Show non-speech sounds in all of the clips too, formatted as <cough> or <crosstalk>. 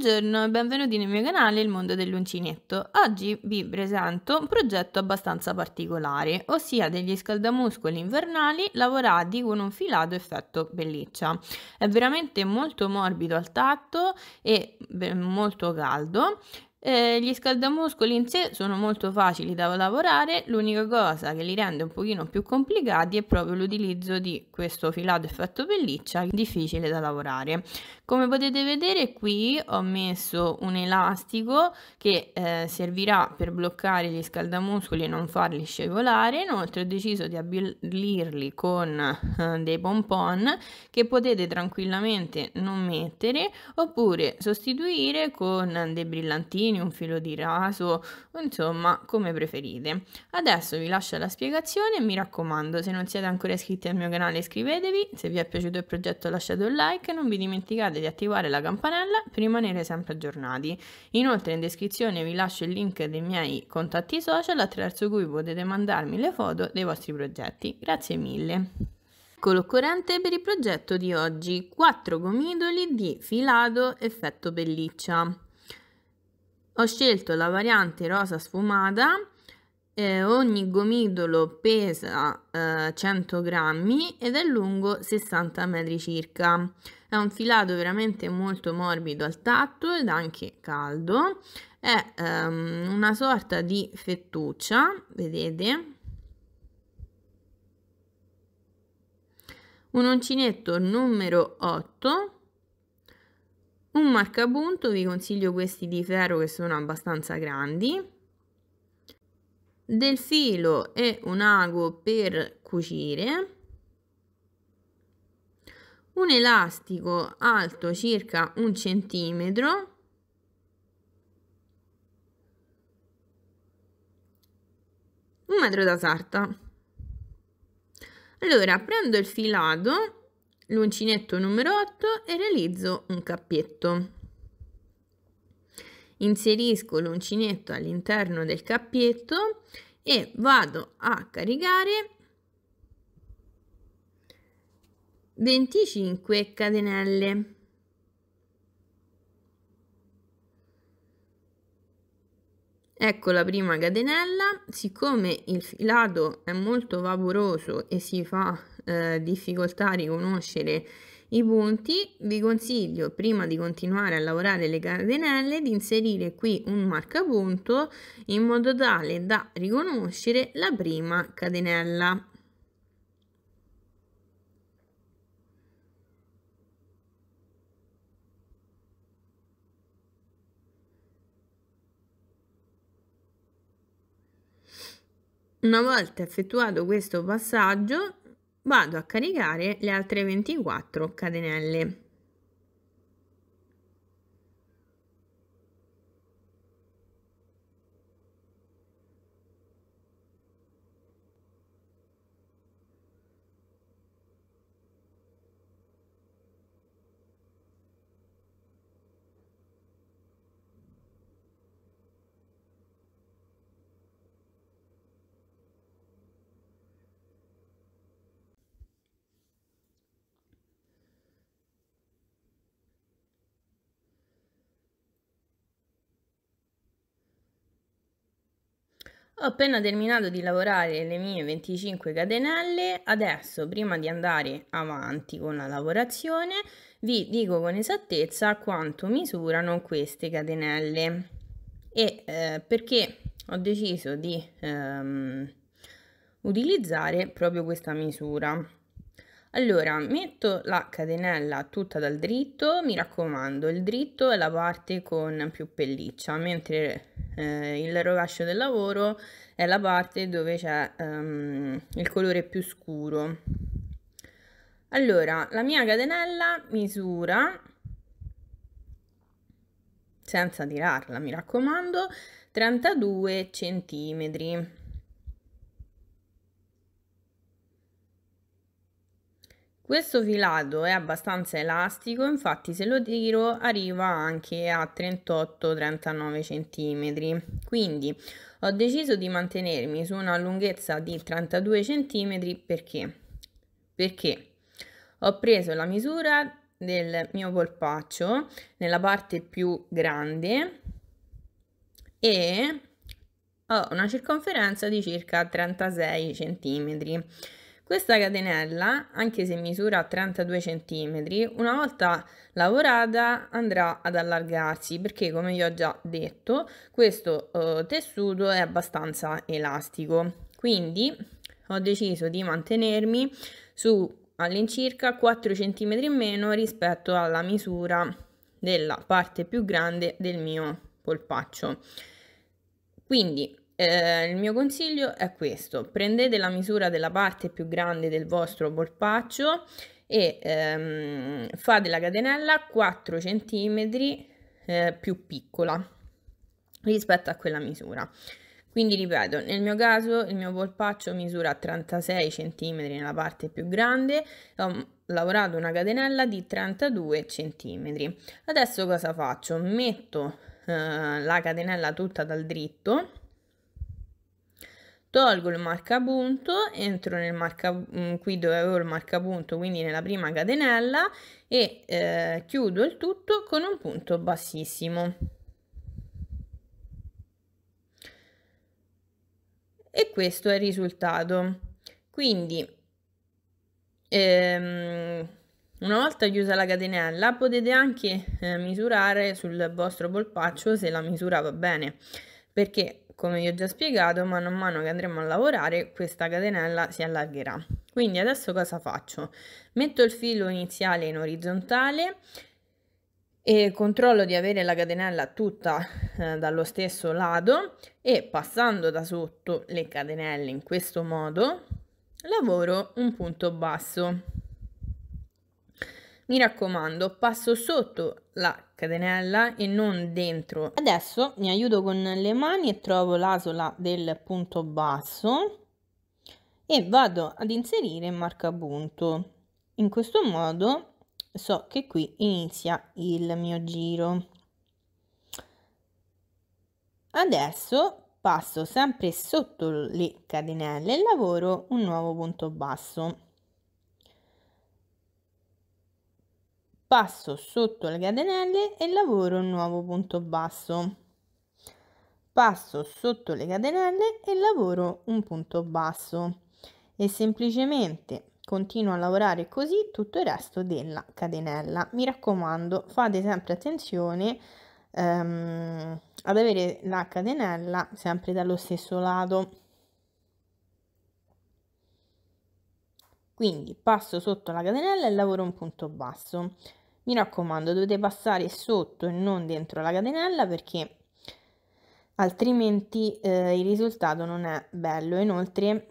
Buongiorno e benvenuti nel mio canale Il Mondo dell'Uncinetto. Oggi vi presento un progetto abbastanza particolare, ossia degli scaldamuscoli invernali lavorati con un filato effetto pelliccia. È veramente molto morbido al tatto e molto caldo. Eh, gli scaldamuscoli in sé sono molto facili da lavorare, l'unica cosa che li rende un pochino più complicati è proprio l'utilizzo di questo filato effetto pelliccia difficile da lavorare. Come potete vedere qui ho messo un elastico che eh, servirà per bloccare gli scaldamuscoli e non farli scivolare, inoltre ho deciso di abbellirli con eh, dei pompon che potete tranquillamente non mettere oppure sostituire con dei brillantini, un filo di raso, insomma come preferite. Adesso vi lascio la spiegazione, mi raccomando se non siete ancora iscritti al mio canale iscrivetevi, se vi è piaciuto il progetto lasciate un like, non vi dimenticate ricordate di attivare la campanella per rimanere sempre aggiornati. Inoltre in descrizione vi lascio il link dei miei contatti social attraverso cui potete mandarmi le foto dei vostri progetti. Grazie mille! Ecco l'occorrente per il progetto di oggi, 4 gomitoli di filato effetto pelliccia. Ho scelto la variante rosa sfumata eh, ogni gomitolo pesa eh, 100 grammi ed è lungo 60 metri circa. È un filato veramente molto morbido al tatto ed anche caldo. È um, una sorta di fettuccia, vedete? Un uncinetto numero 8 un marcapunto, vi consiglio questi di ferro che sono abbastanza grandi, del filo e un ago per cucire, un elastico alto circa un centimetro un metro da sarta allora prendo il filato l'uncinetto numero 8 e realizzo un cappietto inserisco l'uncinetto all'interno del cappietto e vado a caricare 25 catenelle. Ecco la prima catenella, siccome il filato è molto vaporoso e si fa eh, difficoltà a riconoscere i punti, vi consiglio prima di continuare a lavorare le catenelle di inserire qui un marcapunto in modo tale da riconoscere la prima catenella. Una volta effettuato questo passaggio vado a caricare le altre 24 catenelle. Ho appena terminato di lavorare le mie 25 catenelle, adesso prima di andare avanti con la lavorazione vi dico con esattezza quanto misurano queste catenelle e eh, perché ho deciso di ehm, utilizzare proprio questa misura. Allora, metto la catenella tutta dal dritto, mi raccomando, il dritto è la parte con più pelliccia, mentre eh, il rovescio del lavoro è la parte dove c'è ehm, il colore più scuro. Allora, la mia catenella misura, senza tirarla mi raccomando, 32 centimetri. Questo filato è abbastanza elastico, infatti se lo tiro arriva anche a 38-39 cm, quindi ho deciso di mantenermi su una lunghezza di 32 cm perché? Perché ho preso la misura del mio polpaccio nella parte più grande e ho una circonferenza di circa 36 cm questa catenella, anche se misura 32 cm, una volta lavorata andrà ad allargarsi perché come vi ho già detto questo eh, tessuto è abbastanza elastico. Quindi ho deciso di mantenermi su all'incirca 4 cm in meno rispetto alla misura della parte più grande del mio polpaccio. Quindi eh, il mio consiglio è questo, prendete la misura della parte più grande del vostro polpaccio e ehm, fate la catenella 4 cm eh, più piccola rispetto a quella misura. Quindi ripeto, nel mio caso il mio polpaccio misura 36 cm nella parte più grande, ho mm, lavorato una catenella di 32 cm. Adesso cosa faccio? Metto eh, la catenella tutta dal dritto tolgo il marcapunto, entro nel marca mm, qui dove avevo il marcapunto, quindi nella prima catenella e eh, chiudo il tutto con un punto bassissimo. E questo è il risultato. Quindi ehm, una volta chiusa la catenella potete anche eh, misurare sul vostro polpaccio se la misura va bene perché come vi ho già spiegato, man mano che andremo a lavorare questa catenella si allargherà. Quindi adesso cosa faccio? Metto il filo iniziale in orizzontale e controllo di avere la catenella tutta eh, dallo stesso lato e passando da sotto le catenelle in questo modo lavoro un punto basso. Mi raccomando, passo sotto la catenella e non dentro. Adesso mi aiuto con le mani e trovo l'asola del punto basso e vado ad inserire marca punto. In questo modo so che qui inizia il mio giro. Adesso passo sempre sotto le catenelle e lavoro un nuovo punto basso. passo sotto le catenelle e lavoro un nuovo punto basso passo sotto le catenelle e lavoro un punto basso e semplicemente continuo a lavorare così tutto il resto della catenella mi raccomando fate sempre attenzione ehm, ad avere la catenella sempre dallo stesso lato Quindi passo sotto la catenella e lavoro un punto basso. Mi raccomando, dovete passare sotto e non dentro la catenella perché altrimenti eh, il risultato non è bello. Inoltre,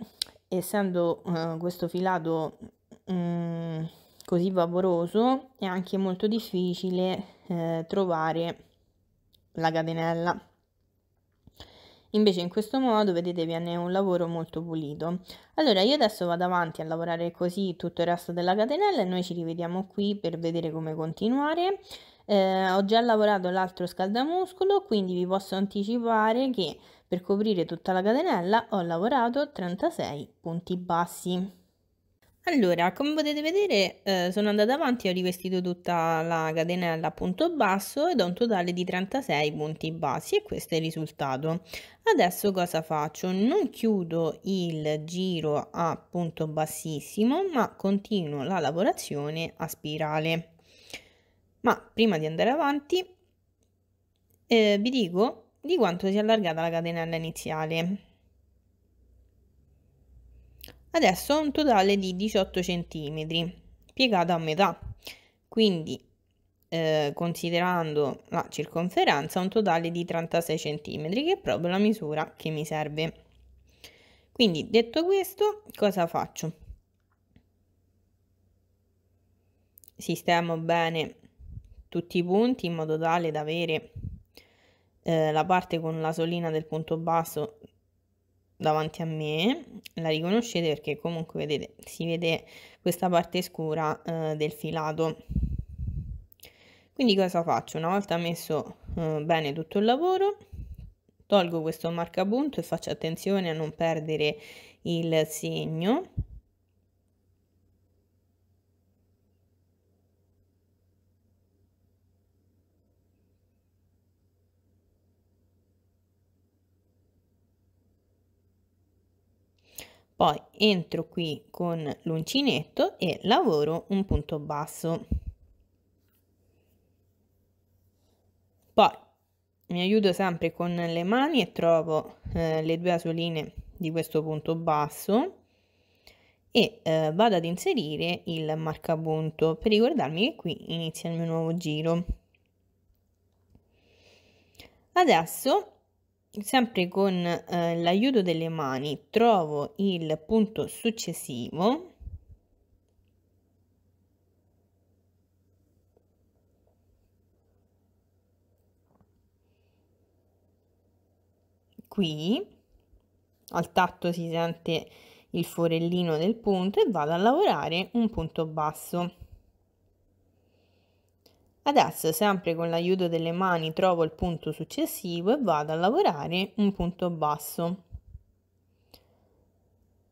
essendo eh, questo filato mh, mm, così vaporoso, è anche molto difficile eh, trovare la catenella. Invece in questo modo, vedete, viene un lavoro molto pulito. Allora io adesso vado avanti a lavorare così tutto il resto della catenella e noi ci rivediamo qui per vedere come continuare. Eh, ho già lavorato l'altro scaldamuscolo, quindi vi posso anticipare che per coprire tutta la catenella ho lavorato 36 punti bassi. Allora, come potete vedere, eh, sono andata avanti ho rivestito tutta la catenella a punto basso ed ho un totale di 36 punti bassi e questo è il risultato. Adesso cosa faccio? Non chiudo il giro a punto bassissimo, ma continuo la lavorazione a spirale. Ma prima di andare avanti, eh, vi dico di quanto si è allargata la catenella iniziale. Adesso ho un totale di 18 cm piegato a metà, quindi eh, considerando la circonferenza un totale di 36 cm che è proprio la misura che mi serve. Quindi detto questo cosa faccio? Sistemo bene tutti i punti in modo tale da avere eh, la parte con la solina del punto basso davanti a me, la riconoscete perché comunque vedete, si vede questa parte scura eh, del filato. Quindi cosa faccio? Una volta messo eh, bene tutto il lavoro, tolgo questo marcapunto e faccio attenzione a non perdere il segno poi entro qui con l'uncinetto e lavoro un punto basso poi mi aiuto sempre con le mani e trovo eh, le due asoline di questo punto basso e eh, vado ad inserire il marcapunto per ricordarmi che qui inizia il mio nuovo giro adesso sempre con eh, l'aiuto delle mani trovo il punto successivo qui al tatto si sente il forellino del punto e vado a lavorare un punto basso Adesso sempre con l'aiuto delle mani trovo il punto successivo e vado a lavorare un punto basso.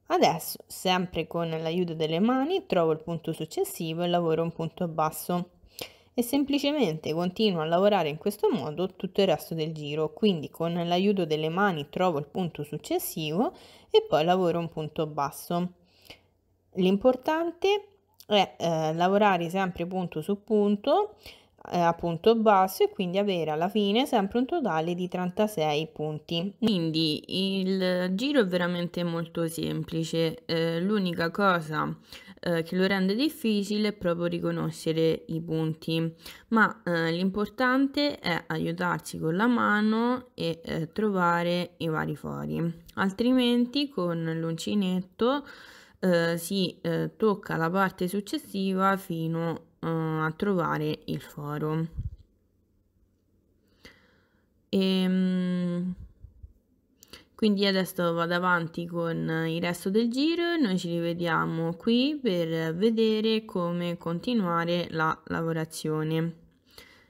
Adesso sempre con l'aiuto delle mani trovo il punto successivo e lavoro un punto basso e semplicemente continuo a lavorare in questo modo tutto il resto del giro quindi con l'aiuto delle mani trovo il punto successivo e poi lavoro un punto basso l'importante è eh, lavorare sempre punto su punto eh, a punto basso e quindi avere alla fine sempre un totale di 36 punti. Quindi il giro è veramente molto semplice, eh, l'unica cosa eh, che lo rende difficile è proprio riconoscere i punti, ma eh, l'importante è aiutarsi con la mano e eh, trovare i vari fori, altrimenti con l'uncinetto eh, si tocca la parte successiva fino a uh, a trovare il foro. E, ehm, quindi adesso vado avanti con il resto del giro noi ci rivediamo qui per vedere come continuare la lavorazione.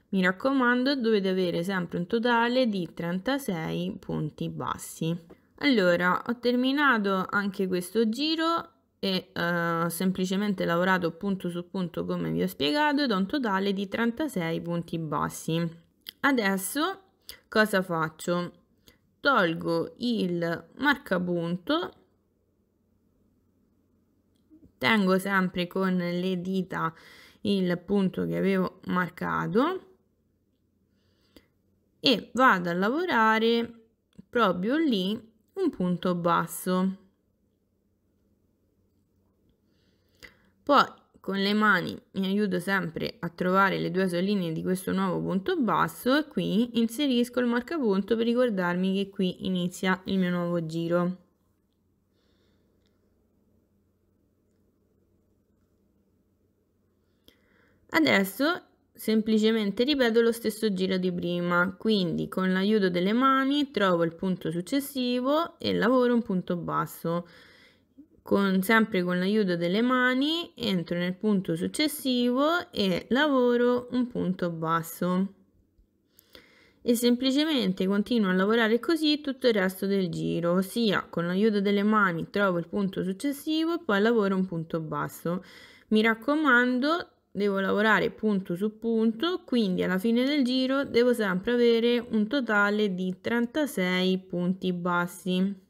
Mi raccomando dovete avere sempre un totale di 36 punti bassi. Allora ho terminato anche questo giro e uh, semplicemente lavorato punto su punto come vi ho spiegato ed ho un totale di 36 punti bassi. Adesso cosa faccio? Tolgo il marcapunto, tengo sempre con le dita il punto che avevo marcato e vado a lavorare proprio lì un punto basso Poi con le mani mi aiuto sempre a trovare le due soline di questo nuovo punto basso e qui inserisco il marcapunto per ricordarmi che qui inizia il mio nuovo giro. Adesso semplicemente ripeto lo stesso giro di prima, quindi con l'aiuto delle mani trovo il punto successivo e lavoro un punto basso con, sempre con l'aiuto delle mani entro nel punto successivo e lavoro un punto basso e semplicemente continuo a lavorare così tutto il resto del giro ossia con l'aiuto delle mani trovo il punto successivo e poi lavoro un punto basso mi raccomando devo lavorare punto su punto quindi alla fine del giro devo sempre avere un totale di 36 punti bassi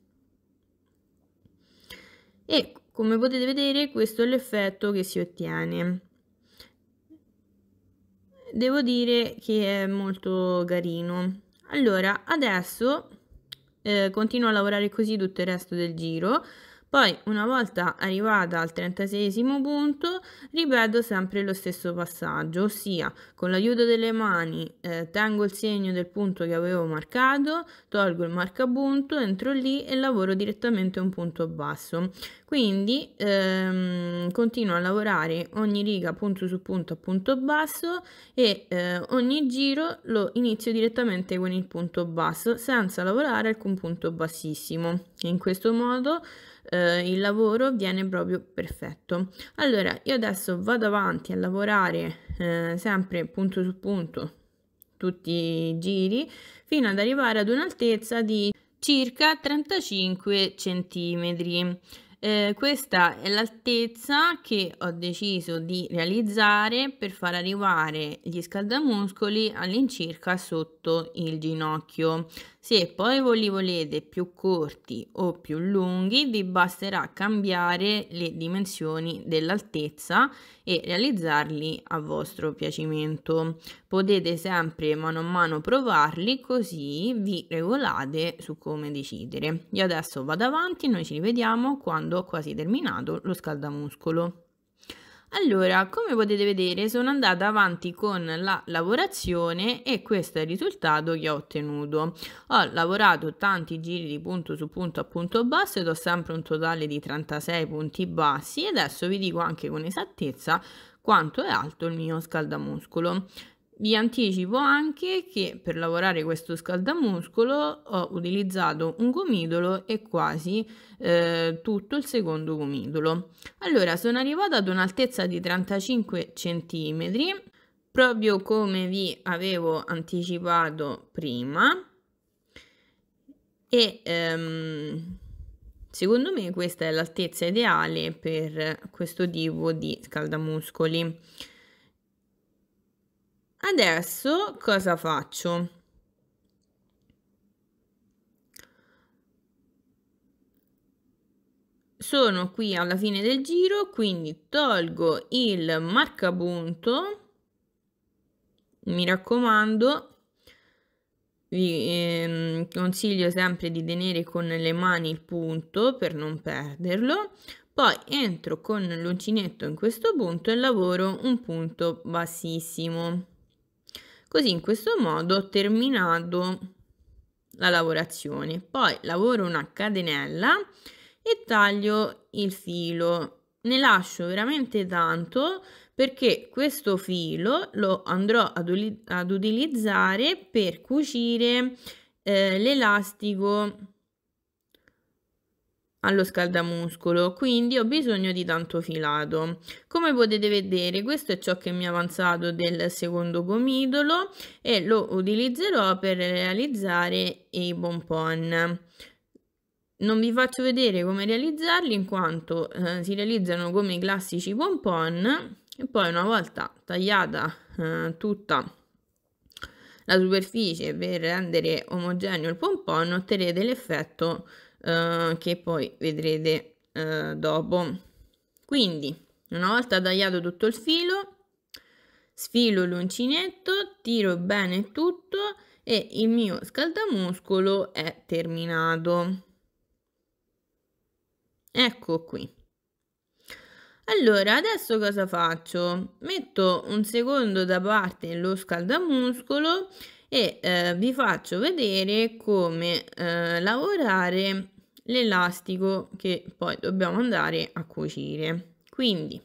e come potete vedere questo è l'effetto che si ottiene devo dire che è molto carino allora adesso eh, continuo a lavorare così tutto il resto del giro poi una volta arrivata al 36 punto ripeto sempre lo stesso passaggio, ossia con l'aiuto delle mani eh, tengo il segno del punto che avevo marcato, tolgo il marcapunto, entro lì e lavoro direttamente un punto basso. Quindi ehm, continuo a lavorare ogni riga punto su punto a punto basso e eh, ogni giro lo inizio direttamente con il punto basso senza lavorare alcun punto bassissimo. In questo modo eh, il lavoro viene proprio perfetto. Allora, io adesso vado avanti a lavorare eh, sempre punto su punto tutti i giri fino ad arrivare ad un'altezza di circa 35 centimetri. Eh, questa è l'altezza che ho deciso di realizzare per far arrivare gli scaldamuscoli all'incirca sotto il ginocchio. Se poi voi li volete più corti o più lunghi, vi basterà cambiare le dimensioni dell'altezza e realizzarli a vostro piacimento. Potete sempre mano a mano provarli così vi regolate su come decidere. Io adesso vado avanti, noi ci rivediamo quando ho quasi terminato lo scaldamuscolo. Allora, come potete vedere, sono andata avanti con la lavorazione e questo è il risultato che ho ottenuto. Ho lavorato tanti giri di punto su punto a punto basso ed ho sempre un totale di 36 punti bassi e adesso vi dico anche con esattezza quanto è alto il mio scaldamuscolo. Vi anticipo anche che per lavorare questo scaldamuscolo ho utilizzato un gomitolo e quasi eh, tutto il secondo gomitolo. Allora sono arrivata ad un'altezza di 35 cm proprio come vi avevo anticipato prima e ehm, secondo me questa è l'altezza ideale per questo tipo di scaldamuscoli. Adesso cosa faccio? Sono qui alla fine del giro, quindi tolgo il marcapunto, mi raccomando, vi eh, consiglio sempre di tenere con le mani il punto per non perderlo, poi entro con l'uncinetto in questo punto e lavoro un punto bassissimo. Così in questo modo ho terminato la lavorazione. Poi lavoro una catenella e taglio il filo. Ne lascio veramente tanto perché questo filo lo andrò ad, ad utilizzare per cucire eh, l'elastico allo scaldamuscolo, quindi ho bisogno di tanto filato. Come potete vedere questo è ciò che mi è avanzato del secondo gomitolo e lo utilizzerò per realizzare i bonpon. Non vi faccio vedere come realizzarli in quanto eh, si realizzano come i classici bonpon e poi una volta tagliata eh, tutta la superficie per rendere omogeneo il pompon otterrete l'effetto eh, che poi vedrete eh, dopo. Quindi, una volta tagliato tutto il filo, sfilo l'uncinetto, tiro bene tutto e il mio scaldamuscolo è terminato. Ecco qui. Allora, adesso cosa faccio? Metto un secondo da parte lo scaldamuscolo e eh, vi faccio vedere come eh, lavorare l'elastico che poi dobbiamo andare a cucire. Quindi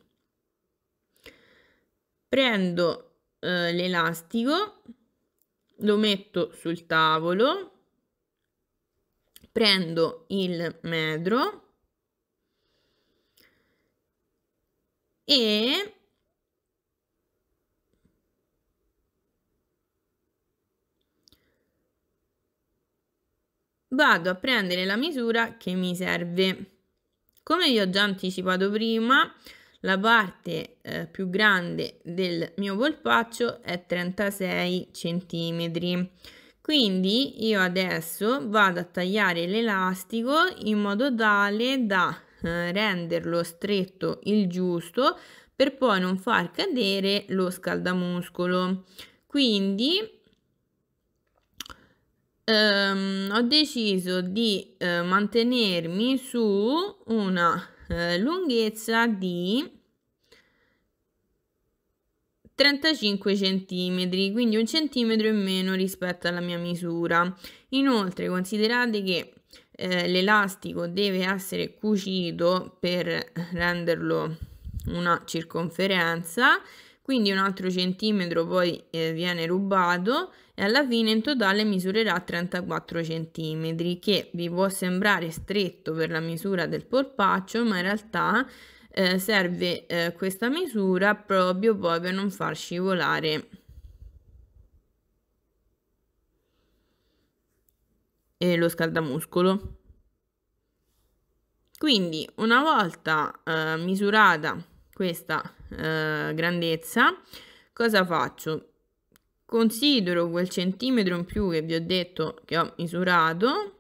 prendo eh, l'elastico, lo metto sul tavolo, prendo il metro e vado a prendere la misura che mi serve. Come vi ho già anticipato prima, la parte eh, più grande del mio polpaccio è 36 cm. Quindi io adesso vado a tagliare l'elastico in modo tale da eh, renderlo stretto il giusto per poi non far cadere lo scaldamuscolo. Quindi ehm, ho deciso di eh, mantenermi su una eh, lunghezza di 35 centimetri, quindi un centimetro in meno rispetto alla mia misura. Inoltre considerate che eh, l'elastico deve essere cucito per renderlo una circonferenza quindi un altro centimetro poi eh, viene rubato e alla fine in totale misurerà 34 centimetri che vi può sembrare stretto per la misura del polpaccio ma in realtà eh, serve eh, questa misura proprio poi per non far scivolare lo scaldamuscolo quindi una volta eh, misurata questa eh, grandezza, cosa faccio? Considero quel centimetro in più che vi ho detto che ho misurato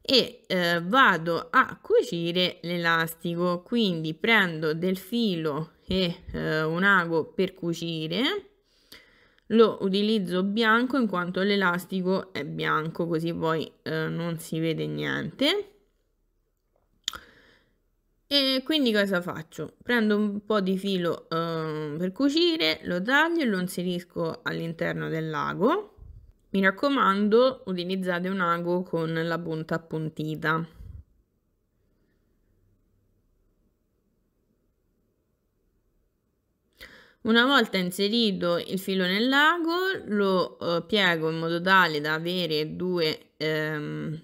e eh, vado a cucire l'elastico, quindi prendo del filo e eh, un ago per cucire, lo utilizzo bianco in quanto l'elastico è bianco così poi eh, non si vede niente e quindi cosa faccio? Prendo un po' di filo eh, per cucire, lo taglio e lo inserisco all'interno dell'ago. Mi raccomando, utilizzate un ago con la punta appuntita. Una volta inserito il filo nell'ago, lo eh, piego in modo tale da avere due ehm,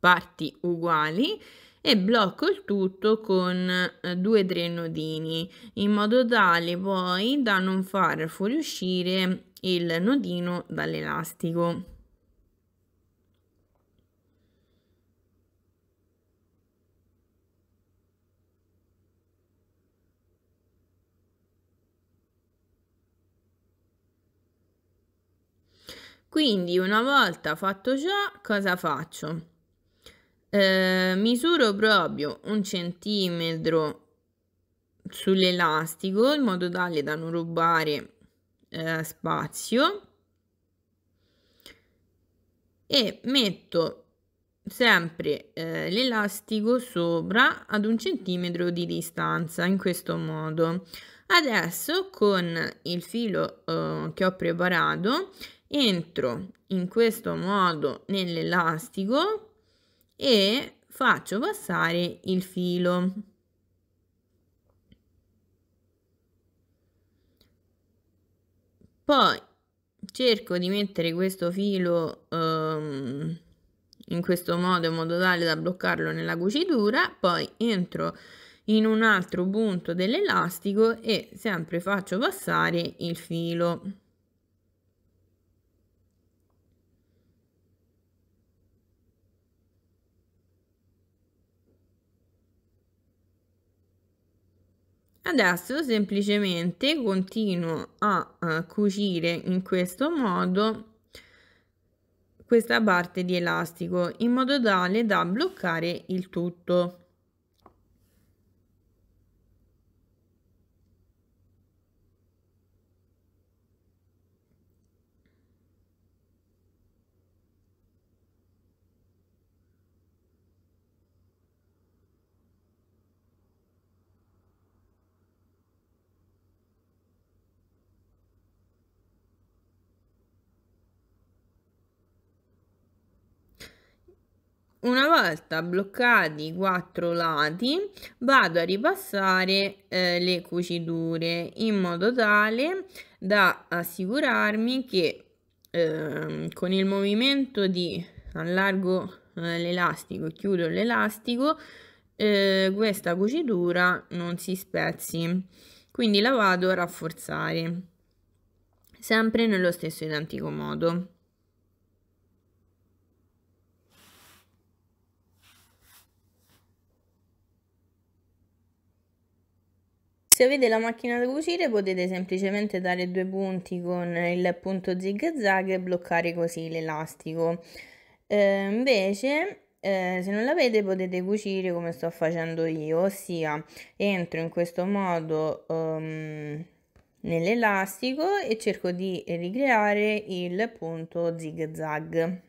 parti uguali e blocco il tutto con eh, due tre nodini in modo tale poi da non far fuoriuscire il nodino dall'elastico. Quindi una volta fatto ciò, cosa faccio? Eh, misuro proprio un centimetro sull'elastico in modo tale da non rubare eh, spazio e metto sempre eh, l'elastico sopra ad un centimetro di distanza in questo modo adesso con il filo eh, che ho preparato entro in questo modo nell'elastico e faccio passare il filo. Poi cerco di mettere questo filo um, in questo modo in modo tale da bloccarlo nella cucitura, poi entro in un altro punto dell'elastico e sempre faccio passare il filo. Adesso semplicemente continuo a, eh, cucire in questo modo questa parte di elastico in modo tale da bloccare il tutto. una volta bloccati i quattro lati vado a ripassare eh, le cuciture in modo tale da assicurarmi che eh, con il movimento di allargo eh, l'elastico e chiudo l'elastico eh, questa cucitura non si spezzi quindi la vado a rafforzare sempre nello stesso identico modo Se avete la macchina da cucire potete semplicemente dare due punti con il punto zig zag e bloccare così l'elastico. Eh, invece eh, se non l'avete potete cucire come sto facendo io, ossia entro in questo modo um, nell'elastico e cerco di ricreare il punto zig zag.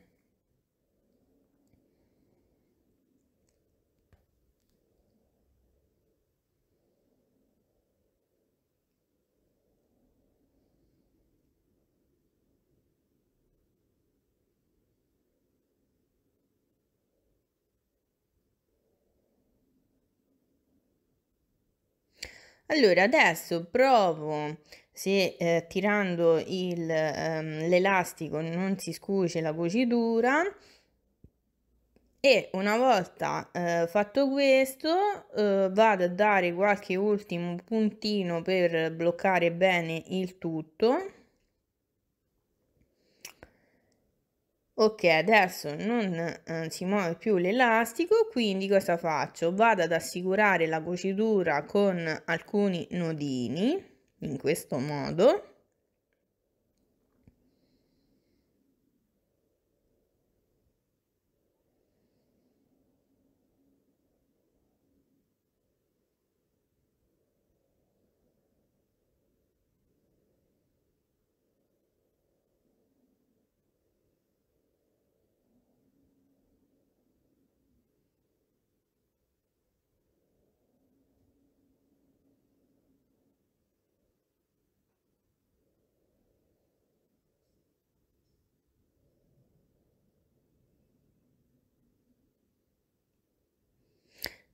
Allora, adesso provo se eh, tirando il, ehm, l'elastico non si scuce la cucitura e una volta eh, fatto questo eh, vado a dare qualche ultimo puntino per bloccare bene il tutto Ok, adesso non eh, si muove più l'elastico, quindi cosa faccio? Vado ad assicurare la cucitura con alcuni nodini, in questo modo.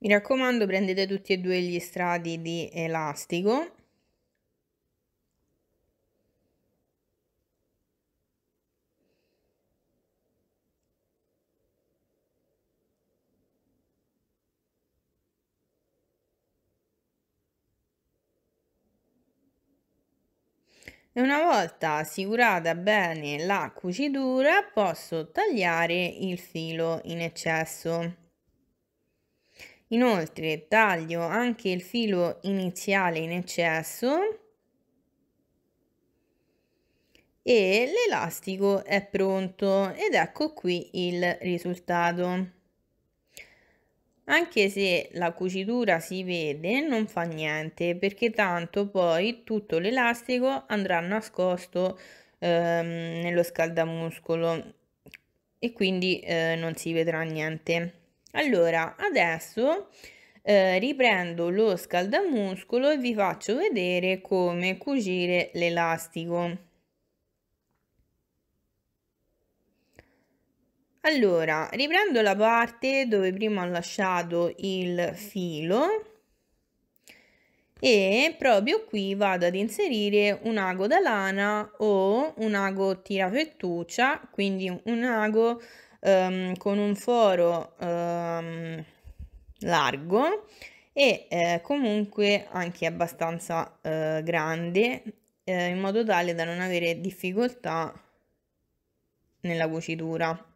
Mi raccomando prendete tutti e due gli strati di elastico. E una volta assicurata bene la cucitura posso tagliare il filo in eccesso. Inoltre taglio anche il filo iniziale in eccesso e l'elastico è pronto ed ecco qui il risultato. Anche se la cucitura si vede non fa niente perché tanto poi tutto l'elastico andrà nascosto ehm, nello scaldamuscolo e quindi eh, non si vedrà niente. Allora, adesso eh, riprendo lo scaldamuscolo e vi faccio vedere come cucire l'elastico. Allora, riprendo la parte dove prima ho lasciato il filo e proprio qui vado ad inserire un ago da lana o un ago tirafettuccia, quindi un ago um, con un foro um, largo e eh, comunque anche abbastanza eh, grande eh, in modo tale da non avere difficoltà nella cucitura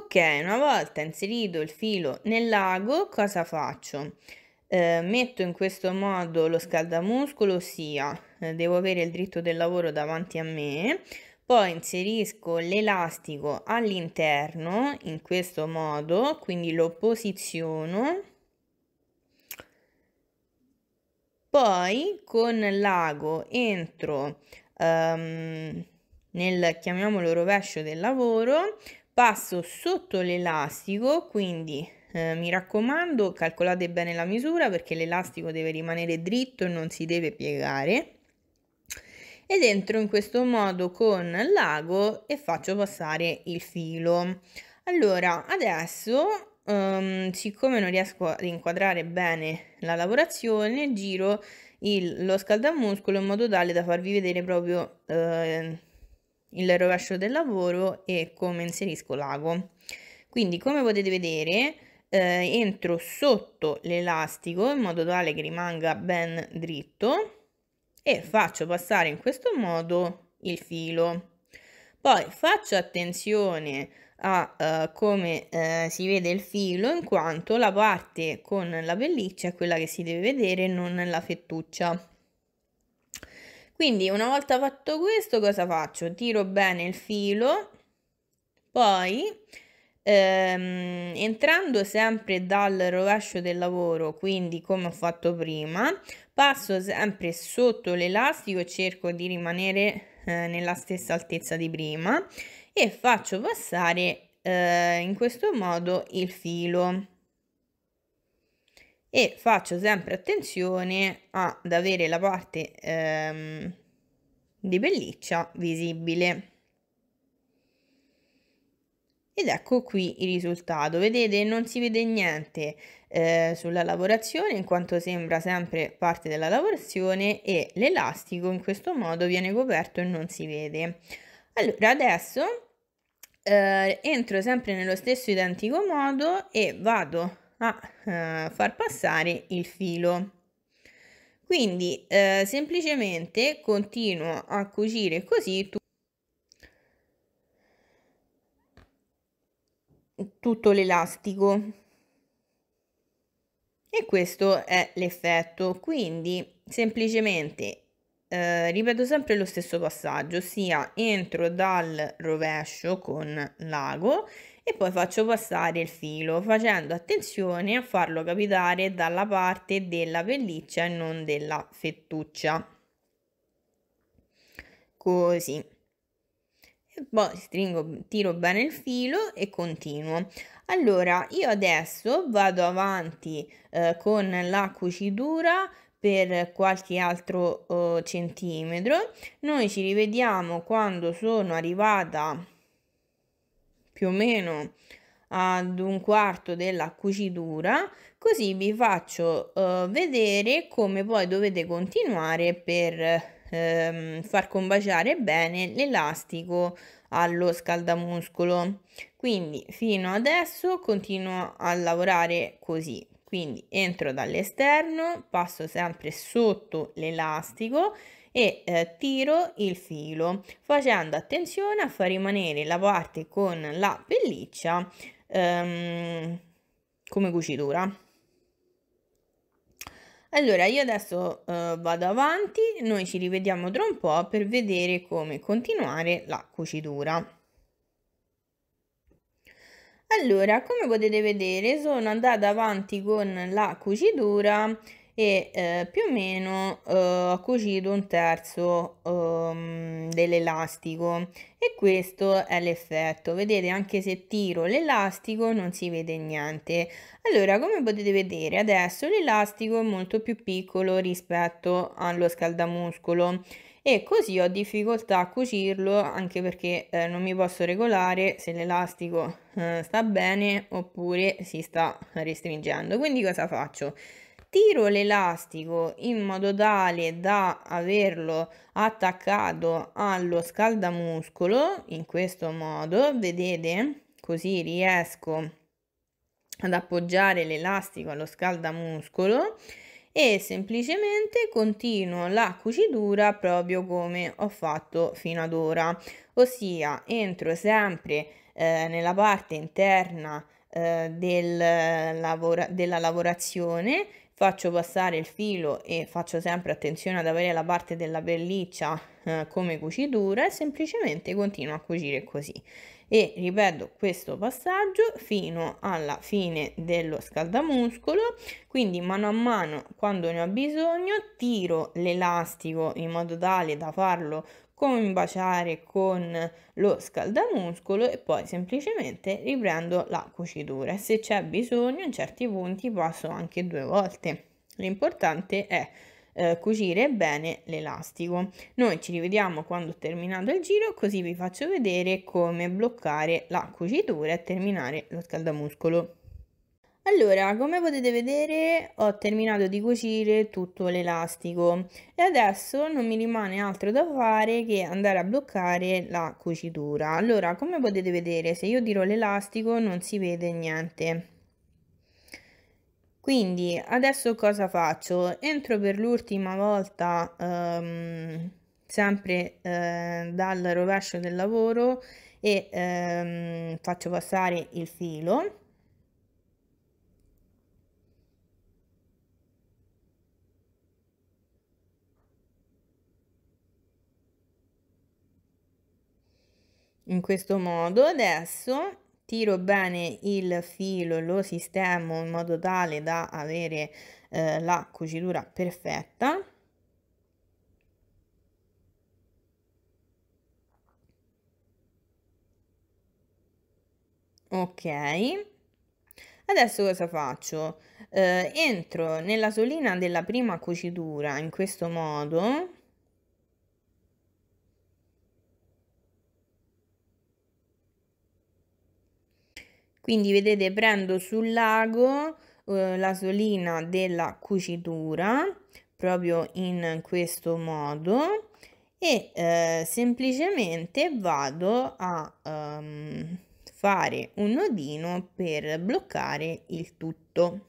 Ok, una volta inserito il filo nel lago, cosa faccio? Eh, metto in questo modo lo scaldamuscolo, ossia eh, devo avere il dritto del lavoro davanti a me, poi inserisco l'elastico all'interno in questo modo, quindi lo posiziono, poi con l'ago entro um, nel chiamiamolo rovescio del lavoro passo sotto l'elastico, quindi eh, mi raccomando calcolate bene la misura perché l'elastico deve rimanere dritto e non si deve piegare ed entro in questo modo con l'ago e faccio passare il filo. Allora, adesso, um, siccome non riesco ad inquadrare bene la lavorazione, giro il, lo scaldamuscolo in modo tale da farvi vedere proprio eh, il rovescio del lavoro e come inserisco l'ago. Quindi come potete vedere eh, entro sotto l'elastico in modo tale che rimanga ben dritto e faccio passare in questo modo il filo. Poi faccio attenzione a uh, come uh, si vede il filo in quanto la parte con la pelliccia è quella che si deve vedere non la fettuccia. Quindi una volta fatto questo cosa faccio? Tiro bene il filo, poi ehm, entrando sempre dal rovescio del lavoro, quindi come ho fatto prima, passo sempre sotto l'elastico cerco di rimanere eh, nella stessa altezza di prima e faccio passare eh, in questo modo il filo e faccio sempre attenzione ad avere la parte ehm, di pelliccia visibile. Ed ecco qui il risultato, vedete non si vede niente eh, sulla lavorazione in quanto sembra sempre parte della lavorazione e l'elastico in questo modo viene coperto e non si vede. Allora adesso eh, entro sempre nello stesso identico modo e vado a eh, far passare il filo. Quindi eh, semplicemente continuo a cucire così tu tutto l'elastico e questo è l'effetto quindi semplicemente eh, ripeto sempre lo stesso passaggio ossia entro dal rovescio con l'ago e poi faccio passare il filo facendo attenzione a farlo capitare dalla parte della pelliccia e non della fettuccia così e poi stringo tiro bene il filo e continuo allora io adesso vado avanti eh, con la cucitura per qualche altro eh, centimetro noi ci rivediamo quando sono arrivata più o meno ad un quarto della cucitura così vi faccio uh, vedere come poi dovete continuare per ehm, far combaciare bene l'elastico allo scaldamuscolo quindi fino adesso continuo a lavorare così quindi entro dall'esterno passo sempre sotto l'elastico e eh, tiro il filo facendo attenzione a far rimanere la parte con la pelliccia ehm, come cucitura. Allora, io adesso eh, vado avanti, noi ci rivediamo tra un po' per vedere come continuare la cucitura. Allora, come potete vedere, sono andata avanti con la cucitura e eh, più o meno eh, ho cucito un terzo ehm, dell'elastico e questo è l'effetto vedete anche se tiro l'elastico non si vede niente allora come potete vedere adesso l'elastico è molto più piccolo rispetto allo scaldamuscolo e così ho difficoltà a cucirlo anche perché eh, non mi posso regolare se l'elastico eh, sta bene oppure si sta restringendo quindi cosa faccio tiro l'elastico in modo tale da averlo attaccato allo scaldamuscolo in questo modo vedete così riesco ad appoggiare l'elastico allo scaldamuscolo e semplicemente continuo la cucitura proprio come ho fatto fino ad ora ossia entro sempre eh, nella parte interna eh, del, lavora, della lavorazione faccio passare il filo e faccio sempre attenzione ad avere la parte della pelliccia eh, come cucitura e semplicemente continuo a cucire così e ripeto questo passaggio fino alla fine dello scaldamuscolo quindi mano a mano quando ne ho bisogno tiro l'elastico in modo tale da farlo con baciare con lo scaldamuscolo e poi semplicemente riprendo la cucitura. Se c'è bisogno in certi punti passo anche due volte. L'importante è eh, cucire bene l'elastico. Noi ci rivediamo quando ho terminato il giro così vi faccio vedere come bloccare la cucitura e terminare lo scaldamuscolo. Allora, come potete vedere ho terminato di cucire tutto l'elastico e adesso non mi rimane altro da fare che andare a bloccare la cucitura. Allora, come potete vedere, se io tiro l'elastico non si vede niente. Quindi, adesso cosa faccio? Entro per l'ultima volta, ehm, sempre eh, dal rovescio del lavoro e ehm, faccio passare il filo in questo modo adesso tiro bene il filo lo sistemo in modo tale da avere eh, la cucitura perfetta ok adesso cosa faccio eh, entro nella solina della prima cucitura in questo modo quindi vedete prendo sul lago eh, la solina della cucitura proprio in questo modo e eh, semplicemente vado a ehm, fare un nodino per bloccare il tutto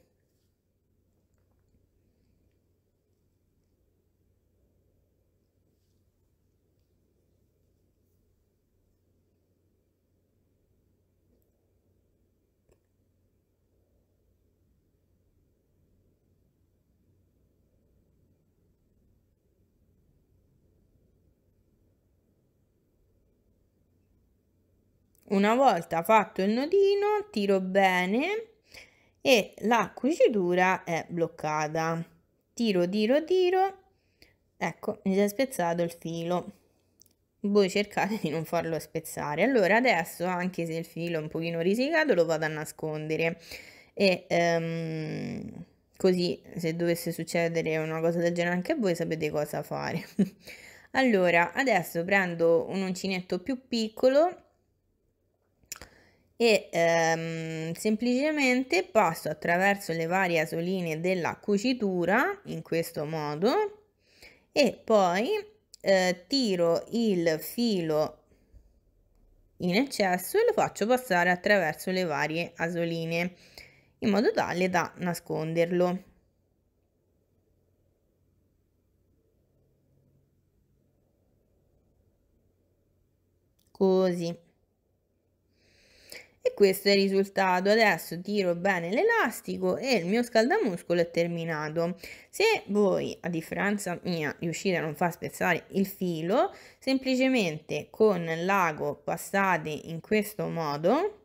Una volta fatto il nodino tiro bene e la cucitura è bloccata. Tiro, tiro, tiro. Ecco, mi si è spezzato il filo. Voi cercate di non farlo spezzare. Allora adesso, anche se il filo è un pochino risicato, lo vado a nascondere. E um, così, se dovesse succedere una cosa del genere anche a voi, sapete cosa fare. <laughs> allora, adesso prendo un uncinetto più piccolo e ehm, semplicemente passo attraverso le varie asoline della cucitura in questo modo e poi eh, tiro il filo in eccesso e lo faccio passare attraverso le varie asoline in modo tale da nasconderlo così questo è il risultato adesso tiro bene l'elastico e il mio scaldamuscolo è terminato se voi a differenza mia riuscite a non far spezzare il filo semplicemente con l'ago passate in questo modo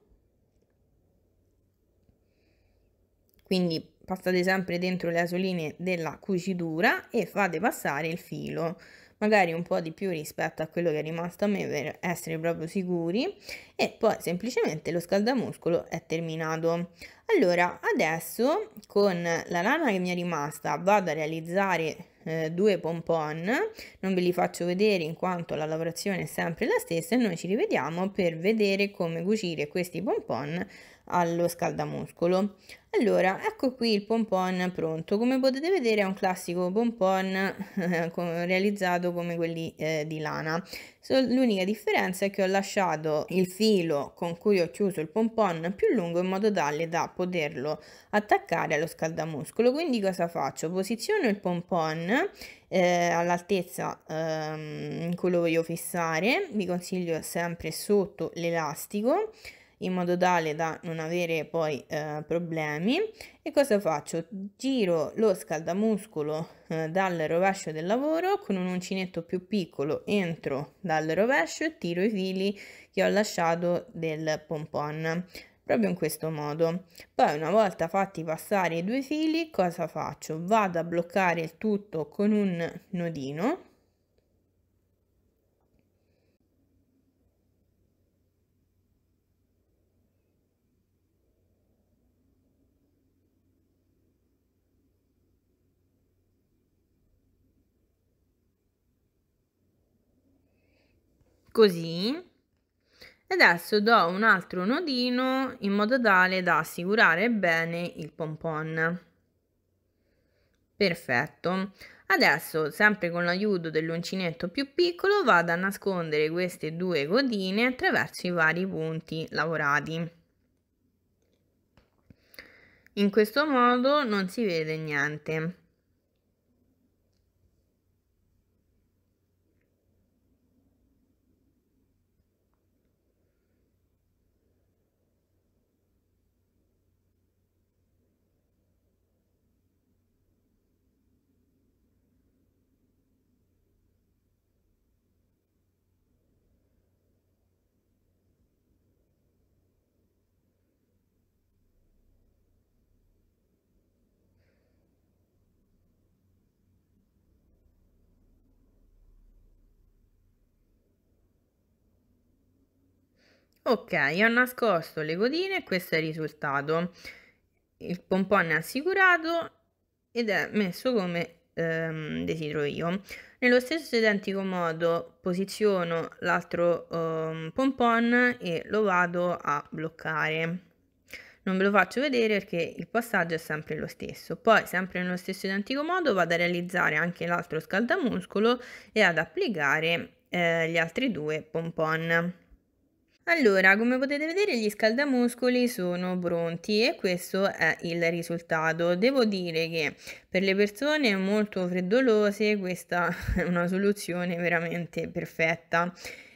quindi passate sempre dentro le asoline della cucitura e fate passare il filo magari un po' di più rispetto a quello che è rimasto a me per essere proprio sicuri e poi semplicemente lo scaldamuscolo è terminato. Allora adesso con la lana che mi è rimasta vado a realizzare eh, due pompon, non ve li faccio vedere in quanto la lavorazione è sempre la stessa e noi ci rivediamo per vedere come cucire questi pompon allo scaldamuscolo. Allora, ecco qui il pompon pronto. Come potete vedere è un classico pompon eh, realizzato come quelli eh, di lana. So, L'unica differenza è che ho lasciato il filo con cui ho chiuso il pompon più lungo in modo tale da poterlo attaccare allo scaldamuscolo. Quindi cosa faccio? Posiziono il pompon eh, all'altezza ehm, in cui lo voglio fissare. Vi consiglio sempre sotto l'elastico in modo tale da non avere poi eh, problemi e cosa faccio? Giro lo scaldamuscolo eh, dal rovescio del lavoro con un uncinetto più piccolo entro dal rovescio e tiro i fili che ho lasciato del pompon proprio in questo modo. Poi una volta fatti passare i due fili cosa faccio? Vado a bloccare il tutto con un nodino così e adesso do un altro nodino in modo tale da assicurare bene il pompon perfetto adesso sempre con l'aiuto dell'uncinetto più piccolo vado a nascondere queste due godine attraverso i vari punti lavorati in questo modo non si vede niente Ok, ho nascosto le codine e questo è il risultato. Il pompon è assicurato ed è messo come ehm, desidero io. Nello stesso identico modo posiziono l'altro ehm, pompon e lo vado a bloccare non ve lo faccio vedere perché il passaggio è sempre lo stesso. Poi, sempre nello stesso identico modo, vado a realizzare anche l'altro scaldamuscolo e ad applicare eh, gli altri due pompon. Allora, come potete vedere gli scaldamuscoli sono pronti e questo è il risultato. Devo dire che per le persone molto freddolose questa <laughs> è una soluzione veramente perfetta.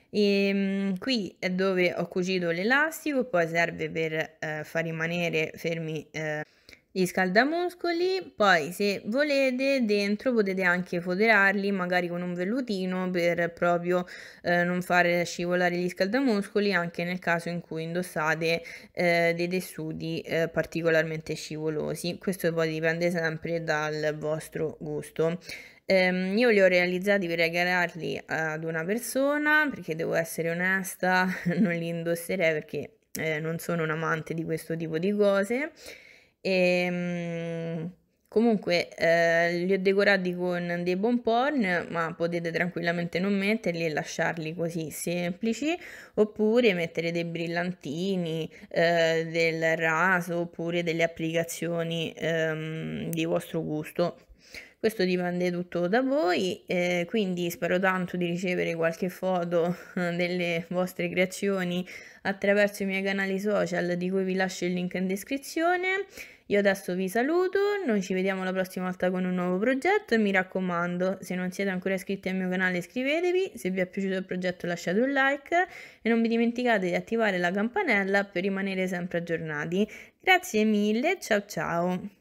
E, ehm, qui è dove ho cucito l'elastico, poi serve per eh, far rimanere fermi eh, gli scaldamuscoli, poi se volete dentro potete anche foderarli magari con un vellutino per proprio eh, non fare scivolare gli scaldamuscoli anche nel caso in cui indossate eh, dei tessuti eh, particolarmente scivolosi, questo poi dipende sempre dal vostro gusto. Ehm, io li ho realizzati per regalarli ad una persona perché devo essere onesta, <laughs> non li indosserei perché eh, non sono un amante di questo tipo di cose e, ehm, comunque eh, li ho decorati con dei bonpon, ma potete tranquillamente non metterli e lasciarli così semplici, oppure mettere dei brillantini, eh, del raso, oppure delle applicazioni ehm, di vostro gusto. Questo dipende tutto da voi, eh, quindi spero tanto di ricevere qualche foto eh, delle vostre creazioni attraverso i miei canali social di cui vi lascio il link in descrizione. Io adesso vi saluto, noi ci vediamo la prossima volta con un nuovo progetto e mi raccomando, se non siete ancora iscritti al mio canale iscrivetevi, se vi è piaciuto il progetto lasciate un like e non vi dimenticate di attivare la campanella per rimanere sempre aggiornati. Grazie mille, ciao ciao!